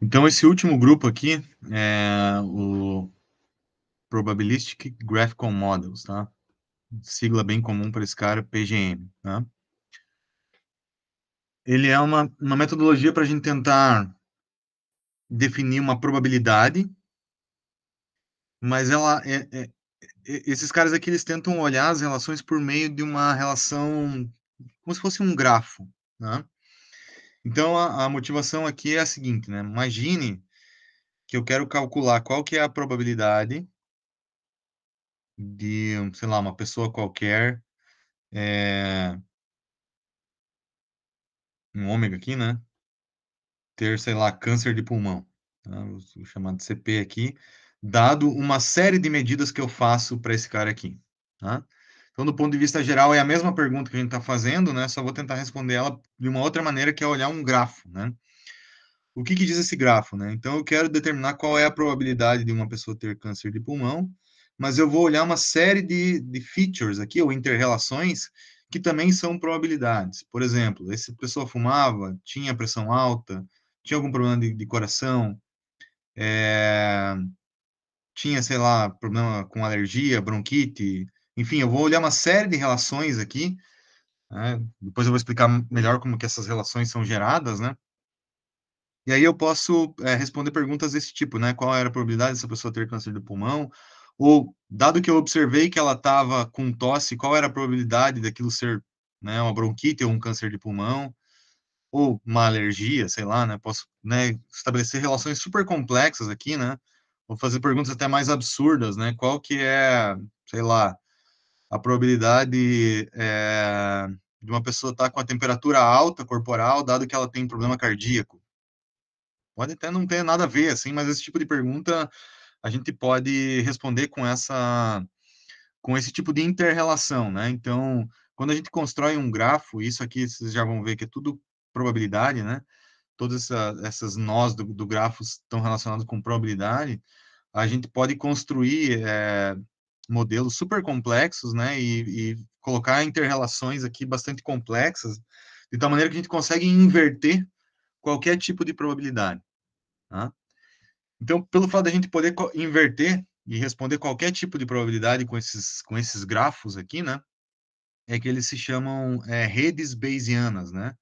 Então, esse último grupo aqui é o Probabilistic Graphical Models, tá? Sigla bem comum para esse cara, PGM, tá? Ele é uma, uma metodologia para a gente tentar definir uma probabilidade, mas ela é, é, é, esses caras aqui eles tentam olhar as relações por meio de uma relação como se fosse um grafo, né? Então, a, a motivação aqui é a seguinte, né? Imagine que eu quero calcular qual que é a probabilidade de, sei lá, uma pessoa qualquer, é... um ômega aqui, né? Ter, sei lá, câncer de pulmão. Tá? Vou chamar de CP aqui, dado uma série de medidas que eu faço para esse cara aqui. Tá? Então, do ponto de vista geral, é a mesma pergunta que a gente está fazendo, né? Só vou tentar responder ela de uma outra maneira, que é olhar um grafo, né? O que, que diz esse grafo, né? Então, eu quero determinar qual é a probabilidade de uma pessoa ter câncer de pulmão, mas eu vou olhar uma série de, de features aqui, ou interrelações, que também são probabilidades. Por exemplo, essa pessoa fumava, tinha pressão alta, tinha algum problema de, de coração, é, tinha, sei lá, problema com alergia, bronquite, enfim, eu vou olhar uma série de relações aqui, né? depois eu vou explicar melhor como que essas relações são geradas, né? E aí eu posso é, responder perguntas desse tipo, né? Qual era a probabilidade dessa pessoa ter câncer do pulmão? Ou, dado que eu observei que ela estava com tosse, qual era a probabilidade daquilo ser né, uma bronquite ou um câncer de pulmão? Ou uma alergia, sei lá, né? Posso né, estabelecer relações super complexas aqui, né? Vou fazer perguntas até mais absurdas, né? Qual que é, sei lá, a probabilidade é, de uma pessoa estar tá com a temperatura alta corporal, dado que ela tem problema cardíaco? Pode até não ter nada a ver, assim, mas esse tipo de pergunta a gente pode responder com essa com esse tipo de interrelação, né? Então, quando a gente constrói um grafo, isso aqui vocês já vão ver que é tudo probabilidade, né? Todas essa, essas nós do, do grafo estão relacionadas com probabilidade. A gente pode construir é, modelos super complexos, né, e, e colocar interrelações aqui bastante complexas, de tal maneira que a gente consegue inverter qualquer tipo de probabilidade. Tá? Então, pelo fato da gente poder inverter e responder qualquer tipo de probabilidade com esses, com esses grafos aqui, né, é que eles se chamam é, redes Bayesianas, né?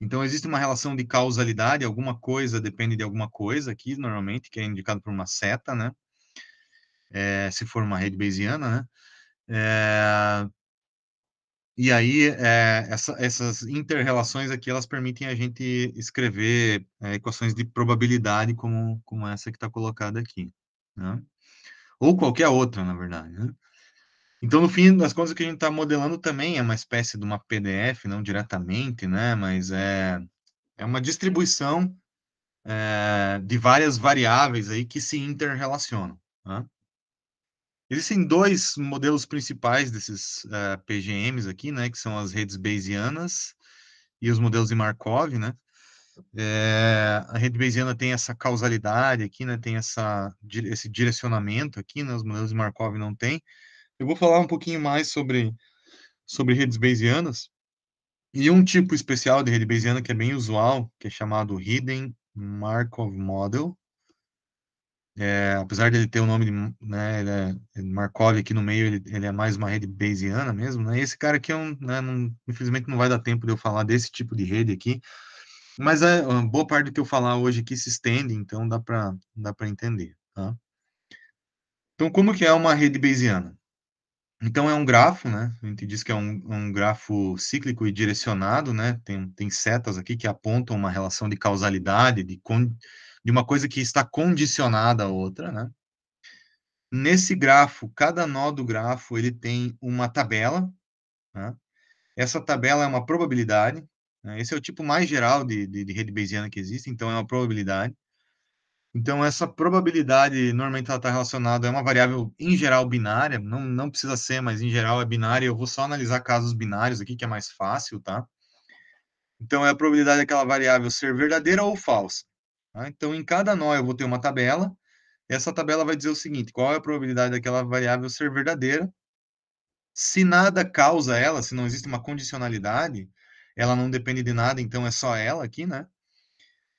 Então, existe uma relação de causalidade, alguma coisa depende de alguma coisa aqui, normalmente, que é indicado por uma seta, né? é, se for uma rede bayesiana, né? Eh, e aí, eh, essa, essas interrelações aqui, elas permitem a gente escrever equações de probabilidade como, como essa que está colocada aqui, né? Ou qualquer outra, na verdade, né? Então, no fim das contas, o que a gente está modelando também é uma espécie de uma PDF, não diretamente, né? Mas é, é uma distribuição é, de várias variáveis aí que se interrelacionam. Né? Existem dois modelos principais desses uh, eh, PGMs aqui, né, que são as redes Bayesianas e os modelos de Markov, né. É, a rede Bayesiana tem essa causalidade aqui, né, tem essa, esse direcionamento aqui, né, os modelos de Markov não tem. Eu vou falar um pouquinho mais sobre, sobre redes Bayesianas e um tipo especial de rede Bayesiana que é bem usual, que é chamado Hidden Markov Model, é, apesar dele ter o nome de né, é, Markov aqui no meio, ele, ele, é mais uma rede Bayesiana mesmo, né? Esse cara aqui, é um, né, não, infelizmente, não vai dar tempo de eu falar desse tipo de rede aqui, mas é, a, boa parte do que eu falar hoje aqui se estende, então dá para dá entender, tá? Então, como que é uma rede Bayesiana? Então, é um grafo, né? A gente diz que é um, um grafo cíclico e direcionado, né? Tem, tem setas aqui que apontam uma relação de causalidade, de... Con de uma coisa que está condicionada à outra, né? Nesse grafo, cada nó do grafo ele tem uma tabela. Né? Essa tabela é uma probabilidade. Né? Esse é o tipo mais geral de, de, de rede Bayesiana que existe, então é uma probabilidade. Então, essa probabilidade normalmente ela está relacionada a é uma variável, em geral, binária, não, não precisa ser, mas em geral é binária. Eu vou só analisar casos binários aqui, que é mais fácil, tá? Então, é a probabilidade daquela variável ser verdadeira ou falsa. Tá? Então, em cada nó eu vou ter uma tabela. Essa tabela vai dizer o seguinte: qual é a probabilidade daquela variável ser verdadeira? Se nada causa ela, se não existe uma condicionalidade, ela não depende de nada, então é só ela aqui, né?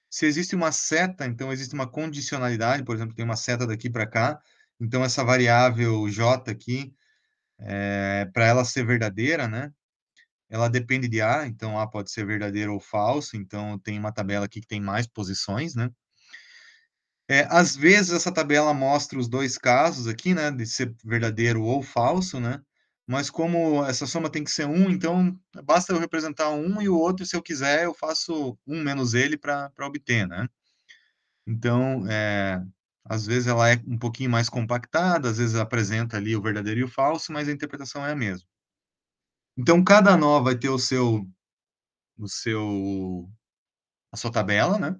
Se existe uma seta, então existe uma condicionalidade, por exemplo, tem uma seta daqui para cá, então essa variável j aqui, é, eh, para ela ser verdadeira, né? ela depende de A, então A pode ser verdadeiro ou falso, então tem uma tabela aqui que tem mais posições, né? É, às vezes essa tabela mostra os dois casos aqui, né, de ser verdadeiro ou falso, né? Mas como essa soma tem que ser 1, então basta eu representar um e o outro, se eu quiser, eu faço um menos ele para obter, né? Então, é, às vezes ela é um pouquinho mais compactada, às vezes apresenta ali o verdadeiro e o falso, mas a interpretação é a mesma. Então, cada nó vai ter o seu, o seu, a sua tabela, né?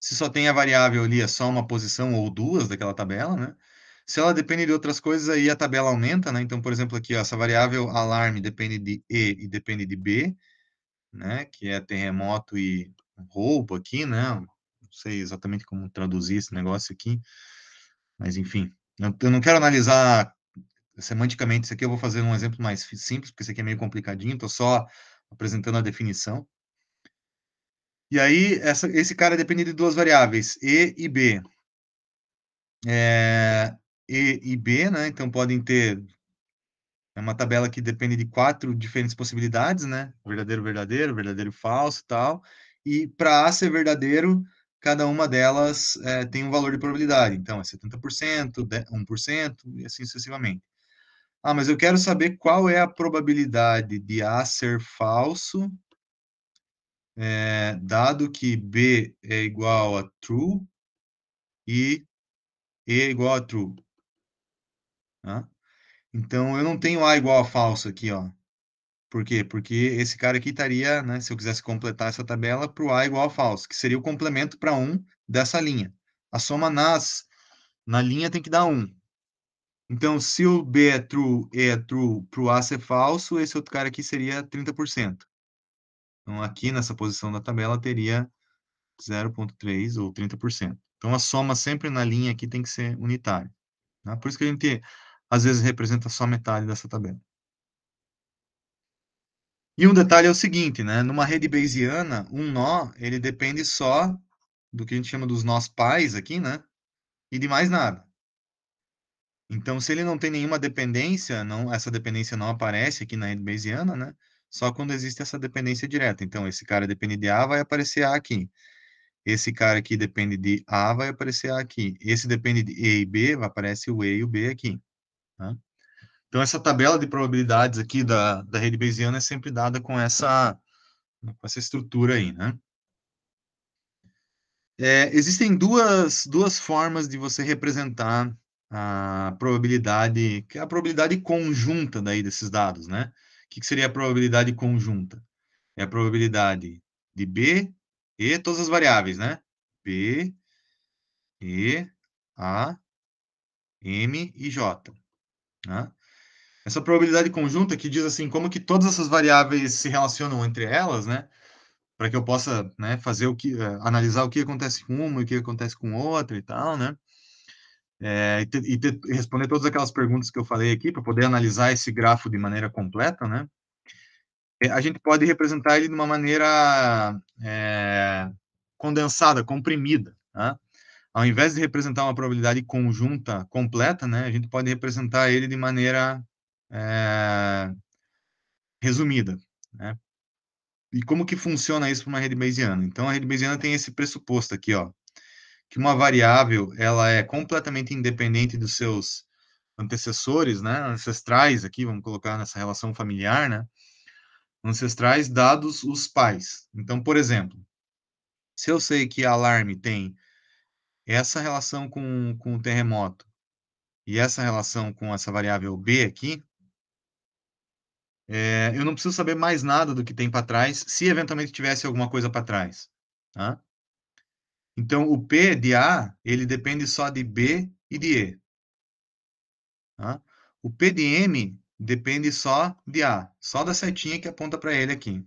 Se só tem a variável ali, é só uma posição ou duas daquela tabela, né? Se ela depende de outras coisas, aí a tabela aumenta, né? Então, por exemplo, aqui, ó, essa variável alarme depende de E e depende de B, né? Que é terremoto e roubo aqui, né? Não sei exatamente como traduzir esse negócio aqui, mas enfim. Eu não quero analisar semanticamente, isso aqui eu vou fazer um exemplo mais simples, porque isso aqui é meio complicadinho, estou só apresentando a definição. E aí, essa, esse cara depende de duas variáveis, E e B. É, e e B, né? Então podem ter é uma tabela que depende de quatro diferentes possibilidades, né? Verdadeiro, verdadeiro, verdadeiro, falso, tal. E para A ser verdadeiro, cada uma delas é, tem um valor de probabilidade. Então, é 70%, 1% e assim sucessivamente. Ah, mas eu quero saber qual é a probabilidade de A ser falso, é, dado que B é igual a true e E é igual a true. Tá? Então, eu não tenho A igual a falso aqui, ó. Por quê? Porque esse cara aqui estaria, né, se eu quisesse completar essa tabela, para o A igual a falso, que seria o complemento para 1 dessa linha. A soma nas, na linha tem que dar 1. Então, se o B é true, E é true, para o A ser falso, esse outro cara aqui seria 30%. Então, aqui nessa posição da tabela teria 0,3 ou 30%. Então, a soma sempre na linha aqui tem que ser unitária. Né? Por isso que a gente, às vezes, representa só metade dessa tabela. E um detalhe é o seguinte, né? Numa rede bayesiana, um nó, ele depende só do que a gente chama dos nós pais aqui, né? E de mais nada. Então, se ele não tem nenhuma dependência, não, essa dependência não aparece aqui na rede Bayesiana, né? Só quando existe essa dependência direta. Então, esse cara depende de A, vai aparecer A aqui. Esse cara aqui depende de A, vai aparecer A aqui. Esse depende de E e B, vai aparecer o E e o B aqui. Tá? Então, essa tabela de probabilidades aqui da, da rede Bayesiana é sempre dada com essa, com essa estrutura aí, né? É, existem duas, duas formas de você representar a probabilidade, que é a probabilidade conjunta daí desses dados, né? O que, que seria a probabilidade conjunta? É a probabilidade de B e todas as variáveis, né? B, E, A, M e J. Né? Essa probabilidade conjunta que diz assim, como que todas essas variáveis se relacionam entre elas, né? Para que eu possa né, fazer o que, eh, analisar o que acontece com uma e o que acontece com outra e tal, né? É, e, e responder todas aquelas perguntas que eu falei aqui, para poder analisar esse grafo de maneira completa, né? É, a gente pode representar ele de uma maneira é, condensada, comprimida. Tá? Ao invés de representar uma probabilidade conjunta completa, né, a gente pode representar ele de maneira é, resumida. Né? E como que funciona isso para uma rede Bayesiana? Então, a rede Bayesiana tem esse pressuposto aqui, ó que uma variável ela é completamente independente dos seus antecessores, né, ancestrais aqui, vamos colocar nessa relação familiar, né, ancestrais dados os pais. Então, por exemplo, se eu sei que alarme tem essa relação com, com o terremoto e essa relação com essa variável b aqui, é, eu não preciso saber mais nada do que tem para trás, se eventualmente tivesse alguma coisa para trás. Tá? Então, o P de A, ele depende só de B e de E. Tá? O P de M depende só de A, só da setinha que aponta para ele aqui.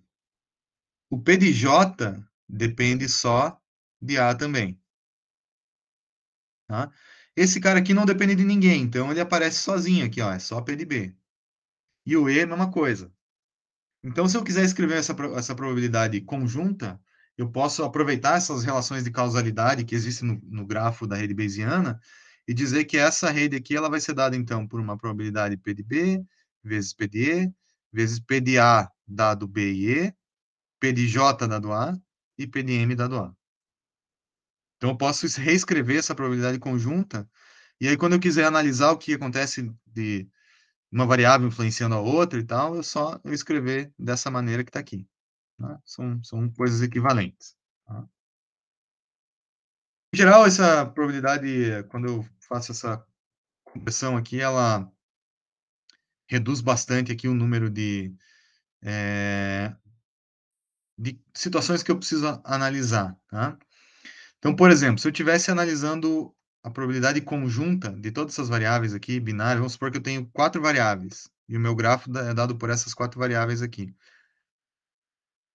O P de J depende só de A também. Tá? Esse cara aqui não depende de ninguém, então ele aparece sozinho aqui, ó, é só P de B. E o E, mesma coisa. Então, se eu quiser escrever essa, essa probabilidade conjunta, eu posso aproveitar essas relações de causalidade que existem no, no, grafo da rede bayesiana e dizer que essa rede aqui ela vai ser dada, então, por uma probabilidade P de B vezes P de E, vezes P de A dado B e E, P de J dado A e P de M dado A. Então, eu posso reescrever essa probabilidade conjunta, e aí quando eu quiser analisar o que acontece de uma variável influenciando a outra e tal, é eu só escrever dessa maneira que está aqui. Né? São, são coisas equivalentes. Tá? Em geral, essa probabilidade, quando eu faço essa compressão aqui, ela reduz bastante aqui o número de, é, de situações que eu preciso analisar. Tá? Então, por exemplo, se eu estivesse analisando a probabilidade conjunta de todas essas variáveis aqui, binárias, vamos supor que eu tenho quatro variáveis, e o meu grafo é dado por essas quatro variáveis aqui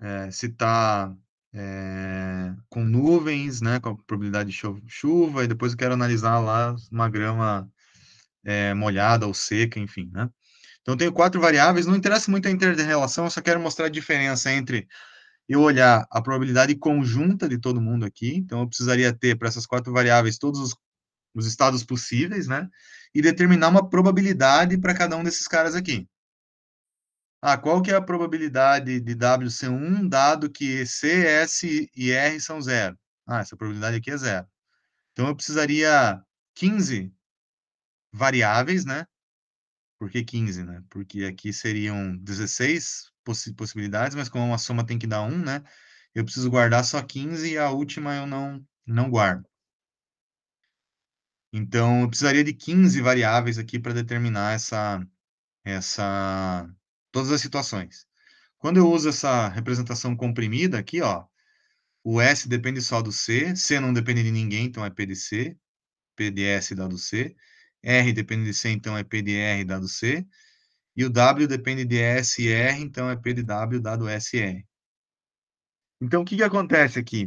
é, se está é, eh, com nuvens, né, com a probabilidade de chuva, chuva, e depois eu quero analisar lá uma grama é, molhada ou seca, enfim, né? Então, tenho quatro variáveis, não interessa muito a inter-relação, eu só quero mostrar a diferença entre eu olhar a probabilidade conjunta de todo mundo aqui, então eu precisaria ter para essas quatro variáveis todos os, os estados possíveis, né? E determinar uma probabilidade para cada um desses caras aqui ah, qual que é a probabilidade de W ser 1, dado que C, S e R são zero? Ah, essa probabilidade aqui é zero. Então, eu precisaria 15 variáveis, né? Por que 15, né? Porque aqui seriam 16 possi possibilidades, mas como uma soma tem que dar 1, né? Eu preciso guardar só 15 e a última eu não, não guardo. Então, eu precisaria de 15 variáveis aqui para determinar essa, essa todas as situações. Quando eu uso essa representação comprimida aqui, ó, o S depende só do C, C não depende de ninguém, então é P de C, P de S dado C, R depende de C, então é P de R dado C, e o W depende de S e R, então é P de W dado S e R. Então, o que, que acontece aqui?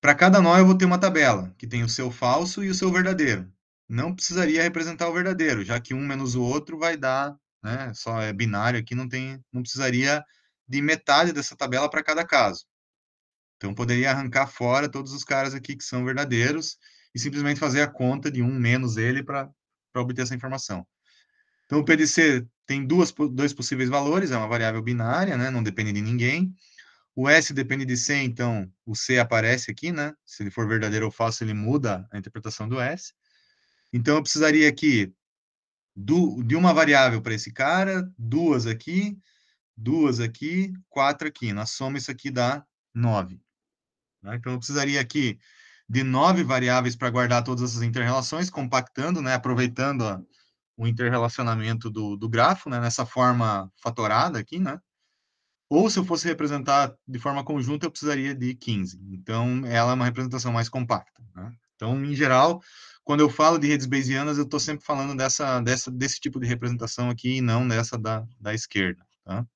Para cada nó, eu vou ter uma tabela, que tem o seu falso e o seu verdadeiro. Não precisaria representar o verdadeiro, já que um menos o outro vai dar né? Só é binário aqui, não tem, não precisaria de metade dessa tabela para cada caso. Então poderia arrancar fora todos os caras aqui que são verdadeiros e simplesmente fazer a conta de um menos ele para obter essa informação. Então o PDC tem duas, dois possíveis valores, é uma variável binária, né? Não depende de ninguém. O S depende de C, então o C aparece aqui, né? Se ele for verdadeiro ou falso, ele muda a interpretação do S. Então, eu precisaria aqui do, de uma variável para esse cara, duas aqui, duas aqui, quatro aqui. Na soma, isso aqui dá nove. Né? Então, eu precisaria aqui de nove variáveis para guardar todas essas interrelações, compactando, né? aproveitando o interrelacionamento do, do grafo, né? nessa forma fatorada aqui. Né? Ou, se eu fosse representar de forma conjunta, eu precisaria de 15. Então, ela é uma representação mais compacta. Né? Então, em geral, quando eu falo de redes bayesianas, eu estou sempre falando dessa, dessa, desse tipo de representação aqui e não dessa da, da esquerda. Tá?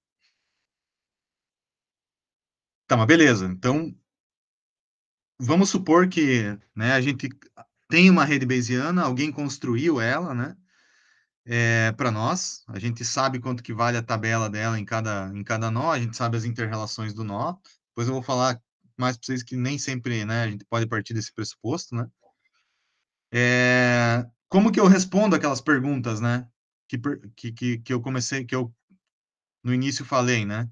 tá, mas beleza. Então, vamos supor que né, a gente tem uma rede bayesiana, alguém construiu ela, né? É, para nós, a gente sabe quanto que vale a tabela dela em cada, em cada nó, a gente sabe as interrelações do nó. Depois eu vou falar mais para vocês que nem sempre né, a gente pode partir desse pressuposto, né? É, como que eu respondo aquelas perguntas, né? Que, que, que eu comecei, que eu no início falei, né?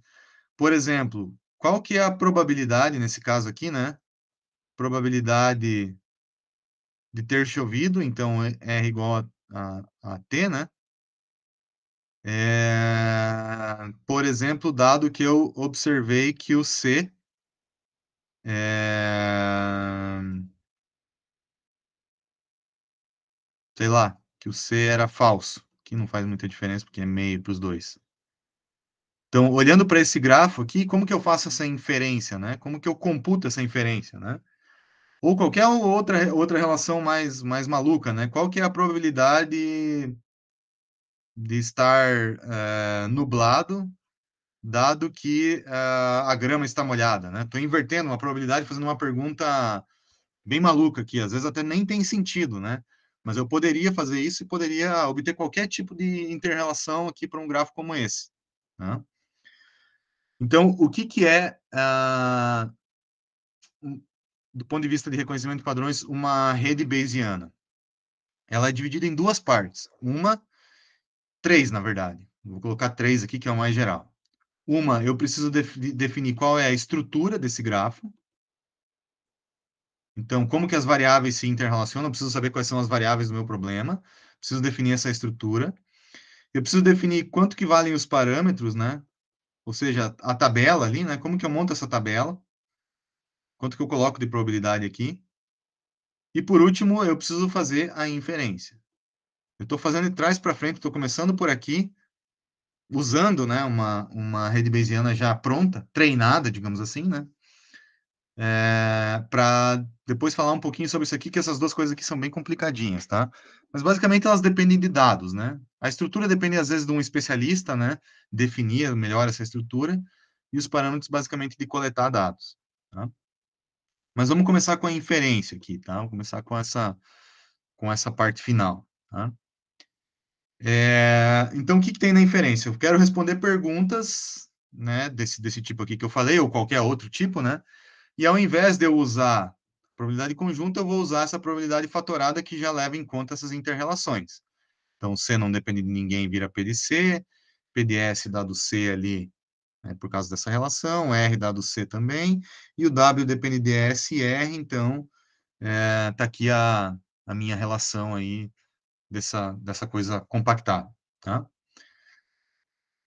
Por exemplo, qual que é a probabilidade, nesse caso aqui, né? Probabilidade de ter chovido, então é, R igual a, a, a T, né? É, por exemplo, dado que eu observei que o C é, sei lá, que o C era falso, que não faz muita diferença porque é meio para os dois. Então, olhando para esse grafo aqui, como que eu faço essa inferência, né? Como que eu computo essa inferência, né? Ou qualquer outra, outra relação mais, mais maluca, né? Qual que é a probabilidade de estar eh, nublado, dado que eh, a grama está molhada, né? Estou invertendo uma probabilidade, fazendo uma pergunta bem maluca aqui. Às vezes até nem tem sentido, né? Mas eu poderia fazer isso e poderia obter qualquer tipo de interrelação aqui para um gráfico como esse. Né? Então, o que, que é, uh, do ponto de vista de reconhecimento de padrões, uma rede Bayesiana? Ela é dividida em duas partes. Uma, três, na verdade. Vou colocar três aqui, que é o mais geral. Uma, eu preciso definir qual é a estrutura desse grafo, então, como que as variáveis se interrelacionam? Eu preciso saber quais são as variáveis do meu problema, preciso definir essa estrutura. Eu preciso definir quanto que valem os parâmetros, né? Ou seja, a tabela ali, né? Como que eu monto essa tabela? Quanto que eu coloco de probabilidade aqui? E por último, eu preciso fazer a inferência. Eu estou fazendo de trás para frente, estou começando por aqui, usando né, uma, uma rede Bayesiana já pronta, treinada, digamos assim, né? é, eh, para depois falar um pouquinho sobre isso aqui, que essas duas coisas aqui são bem complicadinhas, tá? Mas basicamente elas dependem de dados, né? A estrutura depende às vezes de um especialista, né? Definir melhor essa estrutura e os parâmetros basicamente de coletar dados, tá? Mas vamos começar com a inferência aqui, tá? Vamos começar com essa, com essa parte final, tá? É, então, o que, que tem na inferência? Eu quero responder perguntas, né, desse, desse tipo aqui que eu falei, ou qualquer outro tipo, né, e ao invés de eu usar probabilidade conjunta, eu vou usar essa probabilidade fatorada que já leva em conta essas interrelações. Então, C não depende de ninguém vira P de C, P de S dado C ali, né, por causa dessa relação, R dado C também, e o W depende de S e R, então, está é, tá aqui a, a minha relação aí dessa, dessa coisa compactada, tá?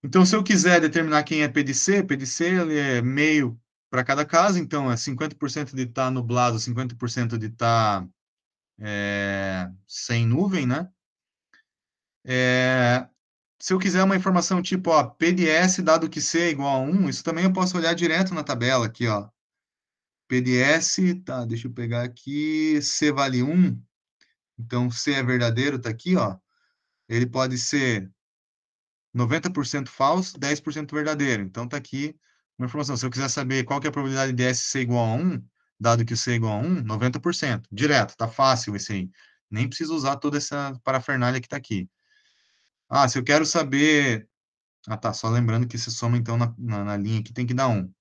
Então, se eu quiser determinar quem é P de C, P de C ele é meio para cada casa, então é 50% de estar tá nublado, 50% de estar tá, é, sem nuvem, né? É, se eu quiser uma informação tipo, ó, PDS dado que C é igual a 1, isso também eu posso olhar direto na tabela aqui, ó. PDS, tá, deixa eu pegar aqui, C vale 1, então C é verdadeiro, tá aqui, ó. Ele pode ser 90% falso, 10% verdadeiro, então tá aqui uma informação. Se eu quiser saber qual que é a probabilidade de S ser igual a 1, dado que C é igual a 1, 90%. Direto, tá fácil esse aí. Nem preciso usar toda essa parafernália que tá aqui. Ah, se eu quero saber... Ah, tá, só lembrando que se soma, então, na, na, na linha aqui tem que dar 1.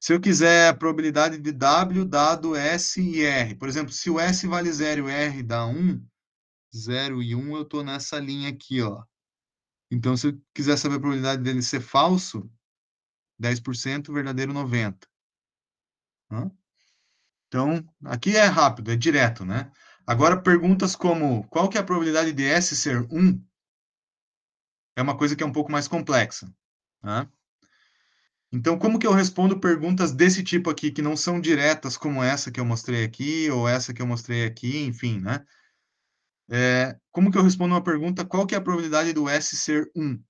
Se eu quiser a probabilidade de W dado S e R, por exemplo, se o S vale 0 e o R dá 1, 0 e 1, eu estou nessa linha aqui, ó. Então, se eu quiser saber a probabilidade dele ser falso, 10%, verdadeiro 90%. Hã? Então, aqui é rápido, é direto, né? Agora, perguntas como qual que é a probabilidade de S ser 1? É uma coisa que é um pouco mais complexa. Né? Então, como que eu respondo perguntas desse tipo aqui, que não são diretas, como essa que eu mostrei aqui, ou essa que eu mostrei aqui, enfim, né? É, como que eu respondo uma pergunta, qual que é a probabilidade do S ser 1?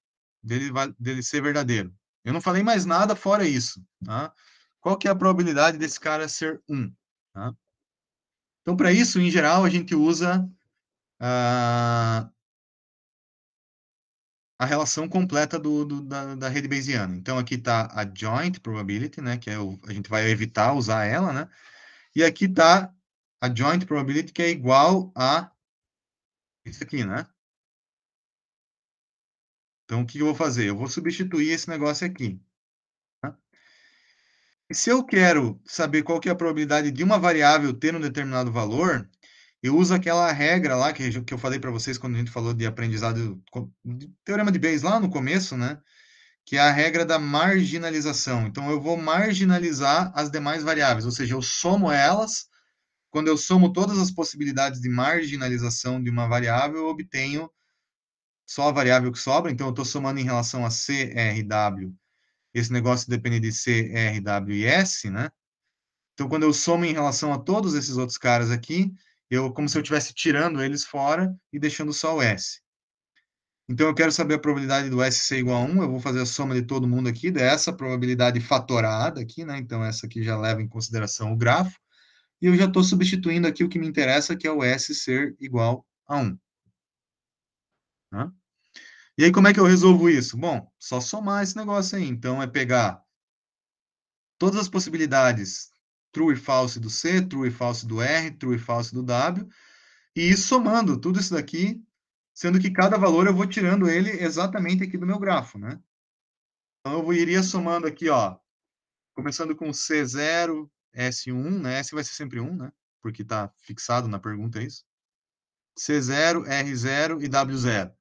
Dele, dele ser verdadeiro. Eu não falei mais nada fora isso. Tá? Qual que é a probabilidade desse cara ser 1? Tá? Então, para isso, em geral, a gente usa uh, a relação completa do, do da, da, rede Bayesiana. Então, aqui está a joint probability, né, que é o, a gente vai evitar usar ela, né? E aqui está a joint probability, que é igual a isso aqui, né? Então, o que eu vou fazer? Eu vou substituir esse negócio aqui. Tá? E se eu quero saber qual que é a probabilidade de uma variável ter um determinado valor, eu uso aquela regra lá que, que eu falei para vocês quando a gente falou de aprendizado, de teorema de Bayes lá no começo, né? Que é a regra da marginalização. Então, eu vou marginalizar as demais variáveis, ou seja, eu somo elas. Quando eu somo todas as possibilidades de marginalização de uma variável, eu obtenho só a variável que sobra, então eu estou somando em relação a CRW, esse negócio depende de CRW e S, né? Então, quando eu somo em relação a todos esses outros caras aqui, eu como se eu estivesse tirando eles fora e deixando só o S. Então, eu quero saber a probabilidade do S ser igual a 1, eu vou fazer a soma de todo mundo aqui, dessa probabilidade fatorada aqui, né? Então, essa aqui já leva em consideração o grafo. E eu já estou substituindo aqui o que me interessa, que é o S ser igual a 1. Né? E aí, como é que eu resolvo isso? Bom, só somar esse negócio aí. Então, é pegar todas as possibilidades true e false do C, true e false do R, true e false do W, e ir somando tudo isso daqui, sendo que cada valor eu vou tirando ele exatamente aqui do meu grafo, né? Então, eu iria somando aqui, ó, começando com C0, S1, né? S vai ser sempre 1, né? Porque está fixado na pergunta é isso. C0, R0 e W0.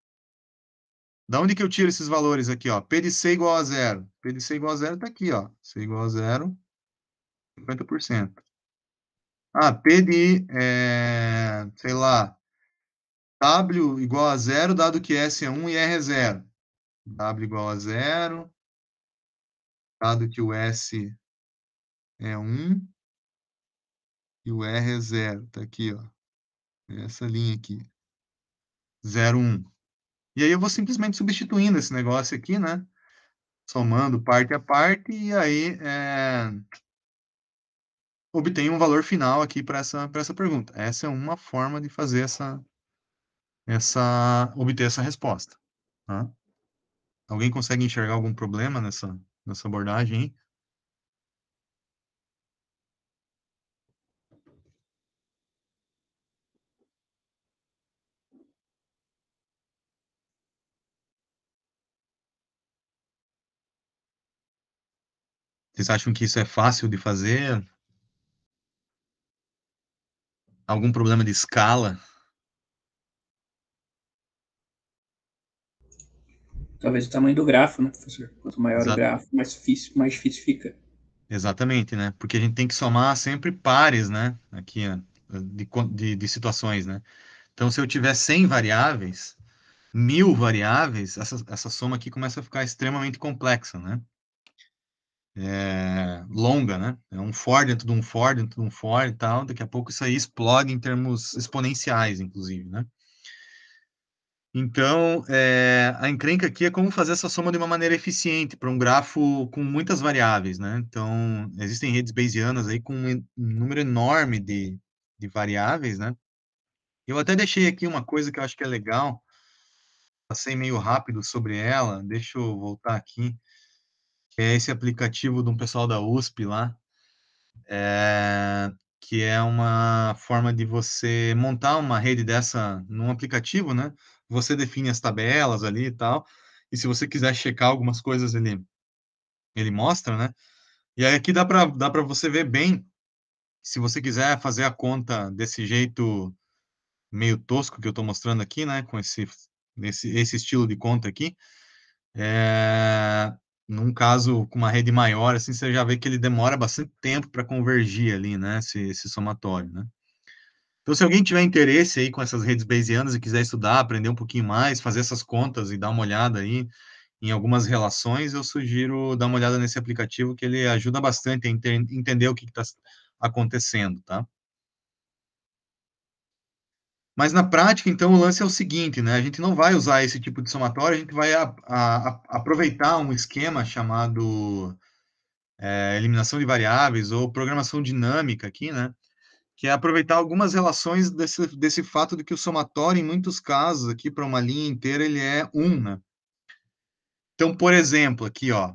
Da onde que eu tiro esses valores aqui, ó? P de C igual a zero. P de C igual a zero está aqui, ó. C igual a zero, 50%. Ah, P de, é, sei lá, W igual a zero, dado que S é 1 e R é zero. W igual a zero, dado que o S é 1 e o R é zero. Está aqui, ó. Essa linha aqui. 0, 1. E aí eu vou simplesmente substituindo esse negócio aqui, né? Somando parte a parte, e aí é... obtenho um valor final aqui para essa, essa pergunta. Essa é uma forma de fazer essa, essa obter essa resposta. Tá? Alguém consegue enxergar algum problema nessa, nessa abordagem? Hein? Vocês acham que isso é fácil de fazer? Algum problema de escala? Talvez o tamanho do grafo, né, professor? Quanto maior Exato. o grafo, mais difícil, mais difícil fica. Exatamente, né? Porque a gente tem que somar sempre pares, né? Aqui, ó, de, de, de situações, né? Então, se eu tiver 100 variáveis, mil variáveis, essa, essa soma aqui começa a ficar extremamente complexa, né? é, longa, né? É um for dentro de um for dentro de um for e tal. Daqui a pouco isso aí explode em termos exponenciais, inclusive, né? Então, é, a encrenca aqui é como fazer essa soma de uma maneira eficiente para um grafo com muitas variáveis, né? Então, existem redes bayesianas aí com um número enorme de, de variáveis, né? Eu até deixei aqui uma coisa que eu acho que é legal, passei meio rápido sobre ela, deixa eu voltar aqui é esse aplicativo de um pessoal da USP lá, é, que é uma forma de você montar uma rede dessa num aplicativo, né? Você define as tabelas ali e tal, e se você quiser checar algumas coisas, ele, ele mostra, né? E aí aqui dá para dá para você ver bem, se você quiser fazer a conta desse jeito meio tosco que eu estou mostrando aqui, né? Com esse, esse, esse estilo de conta aqui, é, num caso com uma rede maior, assim, você já vê que ele demora bastante tempo para convergir ali, né, esse, esse, somatório, né. Então, se alguém tiver interesse aí com essas redes Bayesianas e quiser estudar, aprender um pouquinho mais, fazer essas contas e dar uma olhada aí em algumas relações, eu sugiro dar uma olhada nesse aplicativo que ele ajuda bastante a entender o que está acontecendo, tá? Mas na prática, então, o lance é o seguinte, né? A gente não vai usar esse tipo de somatório, a gente vai a, a, a aproveitar um esquema chamado é, eliminação de variáveis ou programação dinâmica aqui, né? Que é aproveitar algumas relações desse, desse fato de que o somatório, em muitos casos, aqui para uma linha inteira, ele é 1, né? Então, por exemplo, aqui, ó,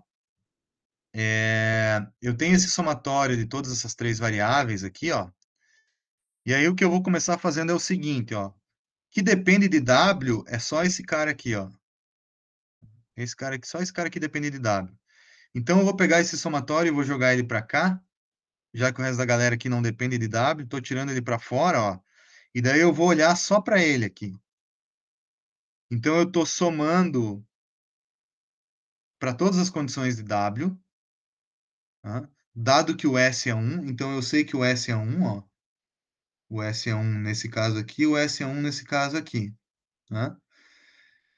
é, eu tenho esse somatório de todas essas três variáveis aqui, ó, e aí o que eu vou começar fazendo é o seguinte, ó. Que depende de W é só esse cara aqui, ó. Esse cara aqui, só esse cara aqui depende de W. Então eu vou pegar esse somatório e vou jogar ele para cá, já que o resto da galera aqui não depende de W, estou tirando ele para fora, ó. E daí eu vou olhar só para ele aqui. Então eu estou somando para todas as condições de W, tá? dado que o S é 1, então eu sei que o S é 1, ó o S1 nesse caso aqui, o S1 nesse caso aqui. Né?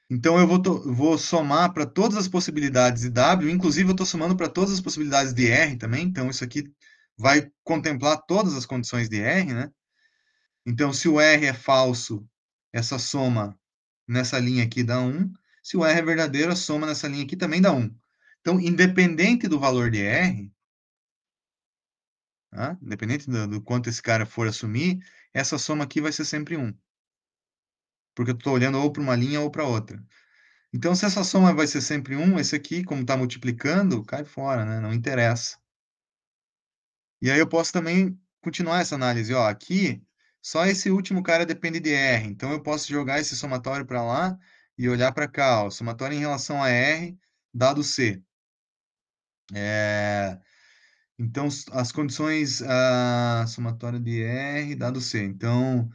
Então, eu vou, to, vou somar para todas as possibilidades de W, inclusive eu estou somando para todas as possibilidades de R também, então isso aqui vai contemplar todas as condições de R, né? Então, se o R é falso, essa soma nessa linha aqui dá 1. Se o R é verdadeiro, a soma nessa linha aqui também dá 1. Então, independente do valor de R, Tá? Independente do, do, quanto esse cara for assumir, essa soma aqui vai ser sempre 1. Porque eu estou olhando ou para uma linha ou para outra. Então, se essa soma vai ser sempre 1, esse aqui, como está multiplicando, cai fora, né? não interessa. E aí eu posso também continuar essa análise. Ó, aqui, só esse último cara depende de R. Então, eu posso jogar esse somatório para lá e olhar para cá. Ó, somatório em relação a R, dado C. É... Então, as condições, a somatória de R dado C. Então,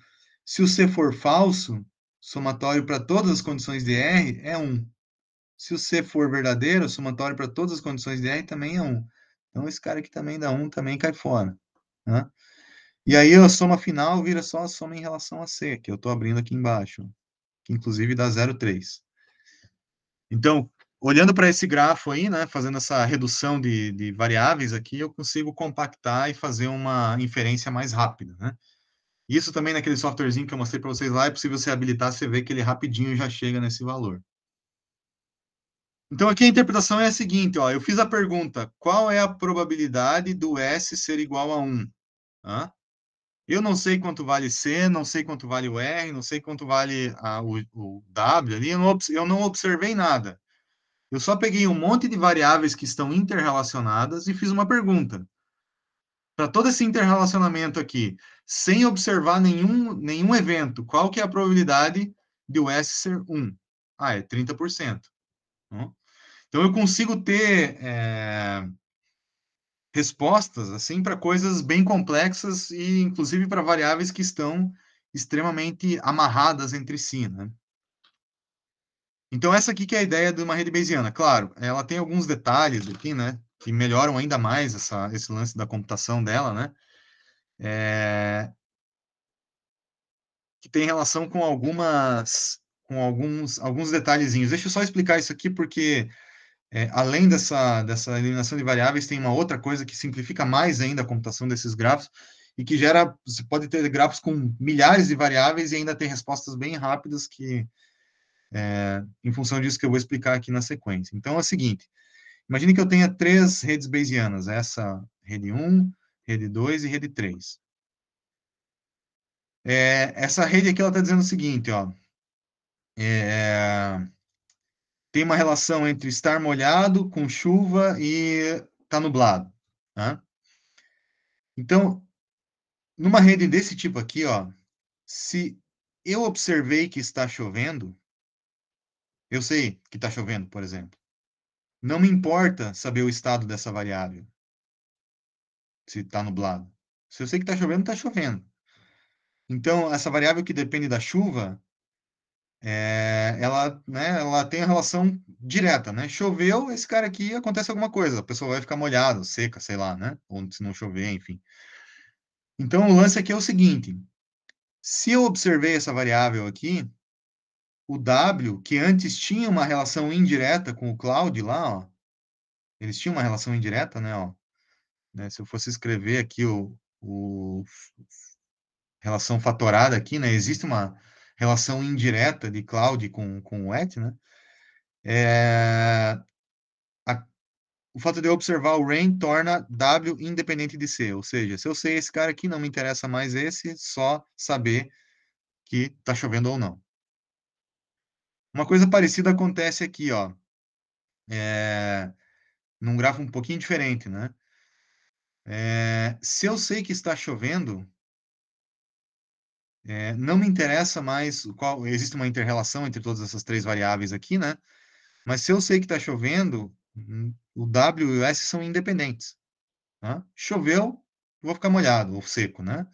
se o C for falso, somatório para todas as condições de R é 1. Se o C for verdadeiro, somatório para todas as condições de R também é 1. Então, esse cara aqui também dá 1, também cai fora. Né? E aí, a soma final vira só a soma em relação a C, que eu estou abrindo aqui embaixo, que inclusive dá 0,3. Então, olhando para esse grafo aí, né, fazendo essa redução de, de, variáveis aqui, eu consigo compactar e fazer uma inferência mais rápida, né? Isso também naquele softwarezinho que eu mostrei para vocês lá, é possível você habilitar, você vê que ele rapidinho já chega nesse valor. Então aqui a interpretação é a seguinte, ó, eu fiz a pergunta, qual é a probabilidade do S ser igual a 1? Hã? Eu não sei quanto vale C, não sei quanto vale o R, não sei quanto vale a, o, o, W ali, eu não, eu não observei nada. Eu só peguei um monte de variáveis que estão interrelacionadas e fiz uma pergunta. Para todo esse interrelacionamento aqui, sem observar nenhum, nenhum evento, qual que é a probabilidade de o S ser 1? Ah, é 30%. Então, eu consigo ter é, respostas assim para coisas bem complexas e, inclusive, para variáveis que estão extremamente amarradas entre si, né? Então, essa aqui que é a ideia de uma rede Bayesiana. Claro, ela tem alguns detalhes aqui, né? Que melhoram ainda mais essa, esse lance da computação dela, né? É... Que tem relação com algumas... Com alguns, alguns detalhezinhos. Deixa eu só explicar isso aqui, porque... É, além dessa, dessa eliminação de variáveis, tem uma outra coisa que simplifica mais ainda a computação desses grafos, e que gera, você pode ter grafos com milhares de variáveis e ainda tem respostas bem rápidas que é, em função disso que eu vou explicar aqui na sequência. Então, é o seguinte, imagine que eu tenha três redes bayesianas, essa rede 1, rede 2 e rede 3. É, essa rede aqui, ela está dizendo o seguinte, ó, é, tem uma relação entre estar molhado com chuva e tá nublado. Né? Então, numa rede desse tipo aqui, ó, se eu observei que está chovendo, eu sei que está chovendo, por exemplo. Não me importa saber o estado dessa variável. Se está nublado. Se eu sei que está chovendo, está chovendo. Então, essa variável que depende da chuva, é, ela, né, ela tem a relação direta, né? Choveu, esse cara aqui acontece alguma coisa, a pessoa vai ficar molhada, seca, sei lá, né? Ou se não chover, enfim. Então, o lance aqui é o seguinte: se eu observei essa variável aqui, o W, que antes tinha uma relação indireta com o cloud lá, ó, eles tinham uma relação indireta, né, ó, né, se eu fosse escrever aqui o, o relação fatorada aqui, né, existe uma relação indireta de cloud com, com o et, né, é, a, o fato de eu observar o rain torna W independente de C, ou seja, se eu sei esse cara aqui, não me interessa mais esse, só saber que está chovendo ou não. Uma coisa parecida acontece aqui, ó. É, num gráfico um pouquinho diferente, né? É, se eu sei que está chovendo, é, não me interessa mais qual. Existe uma interrelação entre todas essas três variáveis aqui, né? Mas se eu sei que está chovendo, o W e o S são independentes. Tá? Choveu, vou ficar molhado ou seco, né?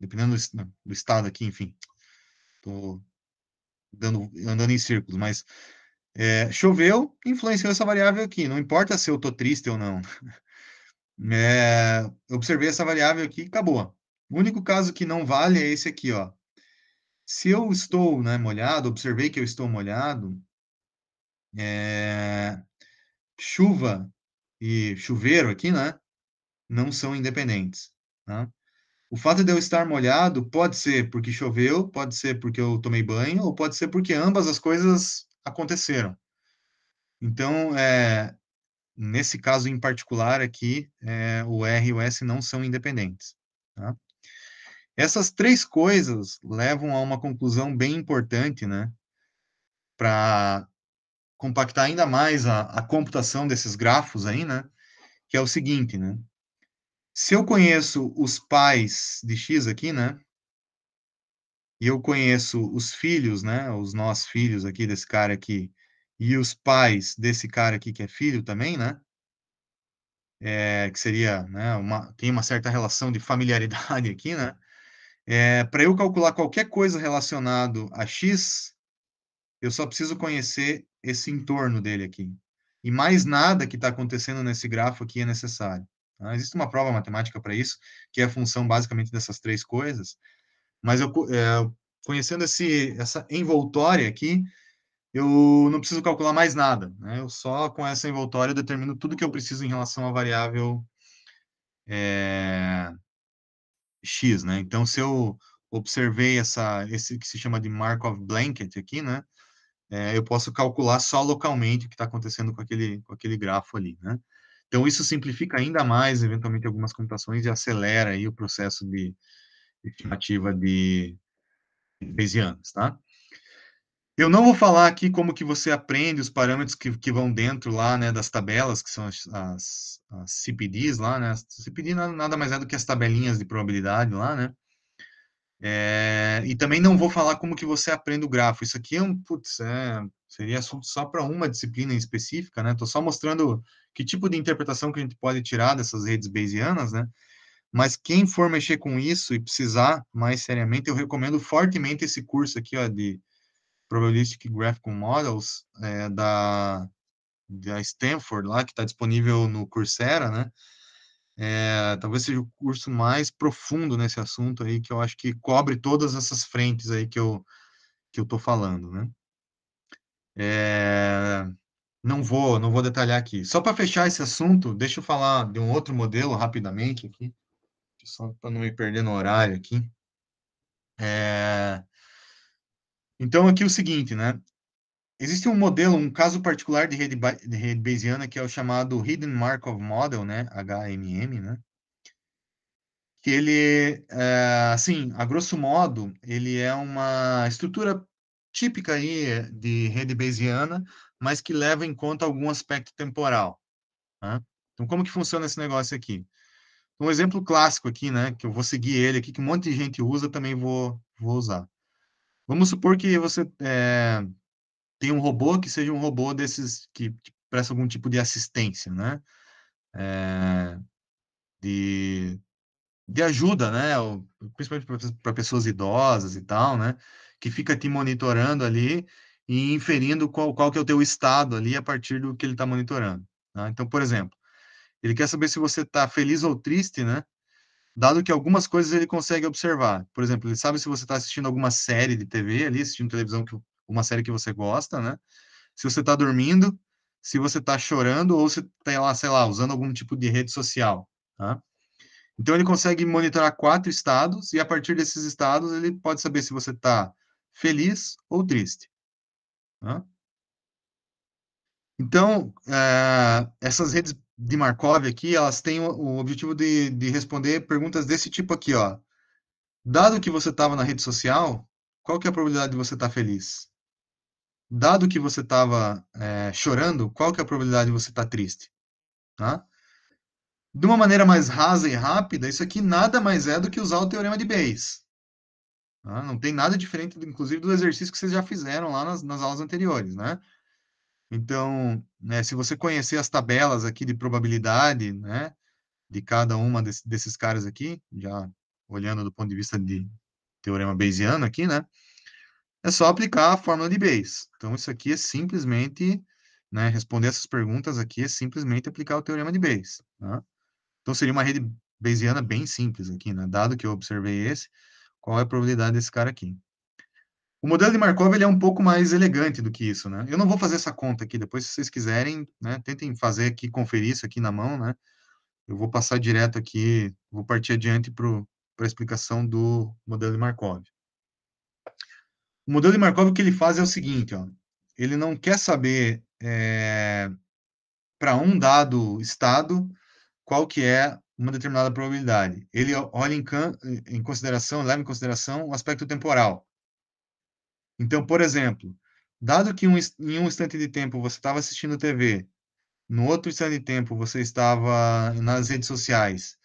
Dependendo do, do estado aqui, enfim. Estou dando, andando em círculos, mas é, choveu, influenciou essa variável aqui, não importa se eu estou triste ou não. É, observei essa variável aqui, acabou. O único caso que não vale é esse aqui, ó. Se eu estou né, molhado, observei que eu estou molhado, é, chuva e chuveiro aqui, né, não são independentes. Tá? O fato de eu estar molhado pode ser porque choveu, pode ser porque eu tomei banho, ou pode ser porque ambas as coisas aconteceram. Então, é, nesse caso em particular aqui, é, o R e o S não são independentes. Tá? Essas três coisas levam a uma conclusão bem importante, né? Para compactar ainda mais a, a computação desses grafos aí, né? Que é o seguinte, né? Se eu conheço os pais de X aqui, né? E eu conheço os filhos, né? Os nós filhos aqui desse cara aqui. E os pais desse cara aqui que é filho também, né? É, que seria, né? Uma, tem uma certa relação de familiaridade aqui, né? É, eh, Para eu calcular qualquer coisa relacionado a X, eu só preciso conhecer esse entorno dele aqui. E mais nada que está acontecendo nesse grafo aqui é necessário. Existe uma prova matemática para isso, que é a função basicamente dessas três coisas. Mas eu, é, conhecendo esse, essa envoltória aqui, eu não preciso calcular mais nada. Né? Eu só com essa envoltória determino tudo que eu preciso em relação à variável é, x. Né? Então, se eu observei essa, esse que se chama de Markov Blanket aqui, né? É, eu posso calcular só localmente o que está acontecendo com aquele, com aquele grafo ali. Né? Então, isso simplifica ainda mais, eventualmente, algumas computações e acelera aí o processo de, estimativa de Bayesianos, tá? Eu não vou falar aqui como que você aprende os parâmetros que, que vão dentro lá, né, das tabelas, que são as, as, as CPDs lá, né? CPD nada mais é do que as tabelinhas de probabilidade lá, né? É, e também não vou falar como que você aprende o grafo. Isso aqui é um, putz, é, seria assunto só para uma disciplina específica, né? Estou só mostrando que tipo de interpretação que a gente pode tirar dessas redes bayesianas, né? Mas quem for mexer com isso e precisar mais seriamente, eu recomendo fortemente esse curso aqui, ó, de Probabilistic Graphical Models é, da, da Stanford lá, que está disponível no Coursera, né? É, talvez seja o curso mais profundo nesse assunto aí, que eu acho que cobre todas essas frentes aí que eu, que eu tô falando, né? É... Não vou, não vou detalhar aqui. Só para fechar esse assunto, deixa eu falar de um outro modelo rapidamente aqui, só para não me perder no horário aqui. É... Então, aqui é o seguinte, né? Existe um modelo, um caso particular de rede, de rede Bayesiana, que é o chamado Hidden Markov Model, né? HMM, né? Que ele, é, assim, a grosso modo, ele é uma estrutura típica aí eh, de rede bayesiana, mas que leva em conta algum aspecto temporal. Né? Então, como que funciona esse negócio aqui? Um exemplo clássico aqui, né, que eu vou seguir ele aqui, que um monte de gente usa, também vou, vou usar. Vamos supor que você é, tem um robô que seja um robô desses que presta algum tipo de assistência, né? É, de, de ajuda, né? Principalmente para pessoas idosas e tal, né? que fica te monitorando ali e inferindo qual, qual que é o teu estado ali a partir do que ele está monitorando. Tá? Então, por exemplo, ele quer saber se você está feliz ou triste, né? Dado que algumas coisas ele consegue observar. Por exemplo, ele sabe se você está assistindo alguma série de TV ali, assistindo televisão, que, uma série que você gosta, né? Se você está dormindo, se você está chorando ou se está lá, sei lá, usando algum tipo de rede social. Tá? Então ele consegue monitorar quatro estados e a partir desses estados ele pode saber se você está feliz ou triste. Né? Então, eh, essas redes de Markov aqui, elas têm o, o objetivo de, de, responder perguntas desse tipo aqui, ó. Dado que você estava na rede social, qual que é a probabilidade de você estar tá feliz? Dado que você estava é, eh, chorando, qual que é a probabilidade de você estar tá triste? Tá? De uma maneira mais rasa e rápida, isso aqui nada mais é do que usar o teorema de Bayes. Né? Não tem nada diferente, inclusive, do exercício que vocês já fizeram lá nas, nas aulas anteriores, né? Então, né, se você conhecer as tabelas aqui de probabilidade, né, de cada uma desse, desses caras aqui, já olhando do ponto de vista de teorema bayesiano aqui, né, é só aplicar a fórmula de Bayes. Então, isso aqui é simplesmente, né, responder essas perguntas aqui é simplesmente aplicar o teorema de Bayes. Né? Então, seria uma rede bayesiana bem simples aqui, né, dado que eu observei esse, qual é a probabilidade desse cara aqui. O modelo de Markov ele é um pouco mais elegante do que isso, né? Eu não vou fazer essa conta aqui, depois se vocês quiserem, né, tentem fazer aqui, conferir isso aqui na mão, né? Eu vou passar direto aqui, vou partir adiante para a explicação do modelo de Markov. O modelo de Markov o que ele faz é o seguinte, ó, ele não quer saber é, eh, para um dado estado qual que é uma determinada probabilidade. Ele olha em, can, em consideração, leva em consideração o aspecto temporal. Então, por exemplo, dado que um, em um instante de tempo você estava assistindo TV, no outro instante de tempo você estava nas redes sociais,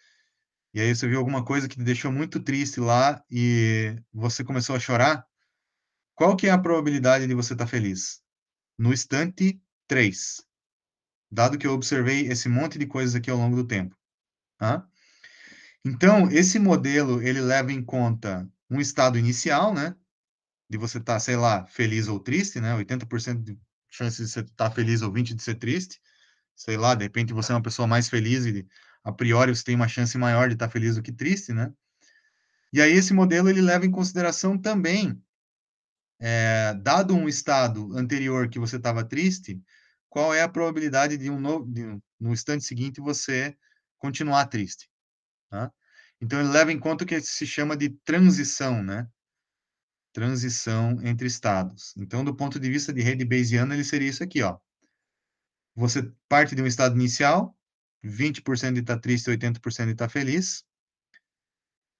e aí você viu alguma coisa que te deixou muito triste lá e você começou a chorar, qual que é a probabilidade de você estar tá feliz? No instante 3. Dado que eu observei esse monte de coisas aqui ao longo do tempo. Tá? Então, esse modelo, ele leva em conta um estado inicial, né? De você estar, tá, sei lá, feliz ou triste, né? 80% de chance de você estar tá feliz ou 20% de ser triste. Sei lá, de repente você é uma pessoa mais feliz e a priori você tem uma chance maior de estar tá feliz do que triste, né? E aí esse modelo, ele leva em consideração também, é, dado um estado anterior que você estava triste, qual é a probabilidade de um novo, de, no instante seguinte você continuar triste. Tá? Então, ele leva em conta o que se chama de transição, né? Transição entre estados. Então, do ponto de vista de rede Bayesiana, ele seria isso aqui, ó. Você parte de um estado inicial, 20% de estar tá triste, 80% de estar tá feliz.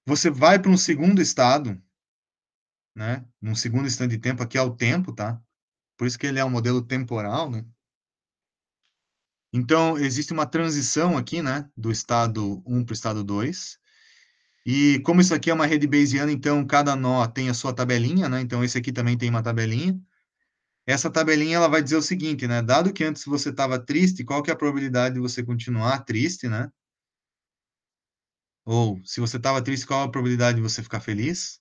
Você vai para um segundo estado, né? Num segundo estado de tempo, aqui é o tempo, tá? Por isso que ele é um modelo temporal, né? Então, existe uma transição aqui, né, do estado 1 para o estado 2. E como isso aqui é uma rede Bayesiana, então cada nó tem a sua tabelinha, né? Então esse aqui também tem uma tabelinha. Essa tabelinha ela vai dizer o seguinte, né? Dado que antes você estava triste, qual que é a probabilidade de você continuar triste, né? Ou se você estava triste, qual a probabilidade de você ficar feliz?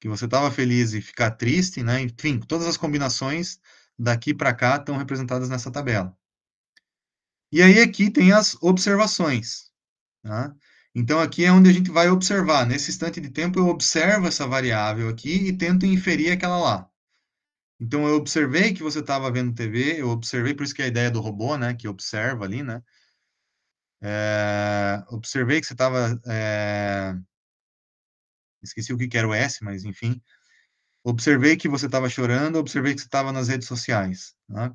Que você estava feliz e ficar triste, né? Enfim, todas as combinações daqui para cá estão representadas nessa tabela. E aí aqui tem as observações. Tá? Então aqui é onde a gente vai observar. Nesse instante de tempo eu observo essa variável aqui e tento inferir aquela lá. Então eu observei que você estava vendo TV, eu observei, por isso que é a ideia do robô, né, que observa ali, né? É, observei que você estava é, esqueci o que, era o S, mas enfim, observei que você estava chorando, observei que você estava nas redes sociais. Né?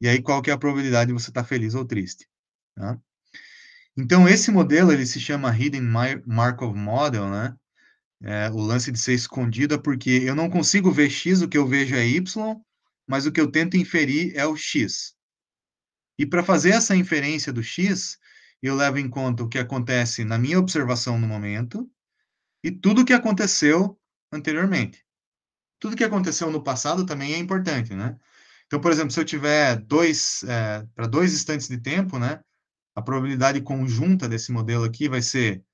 E aí, qual que é a probabilidade de você estar tá feliz ou triste? Tá? Então, esse modelo, ele se chama Hidden Markov Model, né? É, o lance de ser é porque eu não consigo ver X, o que eu vejo é Y, mas o que eu tento inferir é o X. E para fazer essa inferência do X, eu levo em conta o que acontece na minha observação no momento e tudo o que aconteceu anteriormente. Tudo que aconteceu no passado também é importante, né? Então, por exemplo, se eu tiver dois, é, para dois instantes de tempo, né, a probabilidade conjunta desse modelo aqui vai ser,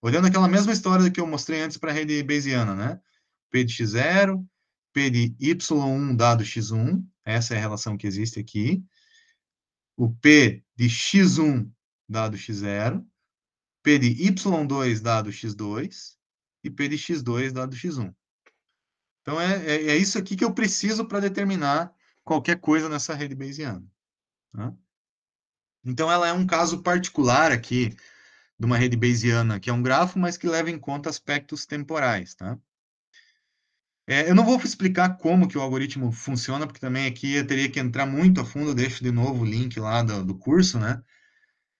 olhando aquela mesma história que eu mostrei antes para a rede bayesiana, né, P de x0, P de y1 dado x1, essa é a relação que existe aqui, o P de x1 dado x0, P de y2 dado x2 e P de x2 dado x1. Então, é, é, é isso aqui que eu preciso para determinar qualquer coisa nessa rede Bayesiana. Tá? Então, ela é um caso particular aqui de uma rede Bayesiana, que é um grafo, mas que leva em conta aspectos temporais. Tá? É, eu não vou explicar como que o algoritmo funciona, porque também aqui eu teria que entrar muito a fundo, deixo de novo o link lá do, do curso, né?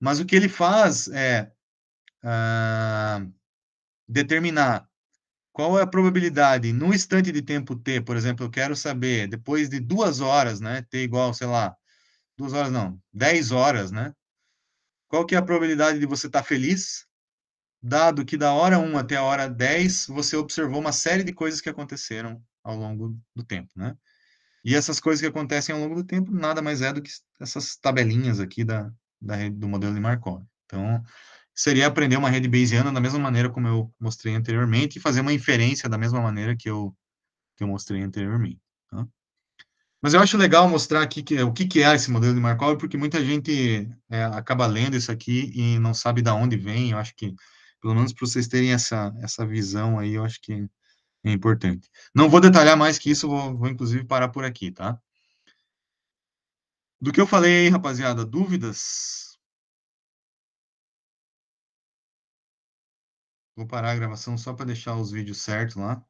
Mas o que ele faz é ah, determinar qual é a probabilidade, num instante de tempo T, por exemplo, eu quero saber, depois de duas horas, né, T igual, sei lá, duas horas não, dez horas, né, qual que é a probabilidade de você estar tá feliz, dado que da hora 1 até a hora 10, você observou uma série de coisas que aconteceram ao longo do tempo, né? E essas coisas que acontecem ao longo do tempo nada mais é do que essas tabelinhas aqui da, da do modelo de Markov. Então, seria aprender uma rede Bayesiana da mesma maneira como eu mostrei anteriormente e fazer uma inferência da mesma maneira que eu, que eu mostrei anteriormente. Tá? Mas eu acho legal mostrar aqui que, o que, que é esse modelo de Markov, porque muita gente é, acaba lendo isso aqui e não sabe de onde vem. Eu acho que, pelo menos para vocês terem essa, essa visão aí, eu acho que é importante. Não vou detalhar mais que isso, vou, vou inclusive parar por aqui, tá? Do que eu falei aí, rapaziada, dúvidas? Vou parar a gravação só para deixar os vídeos certos lá.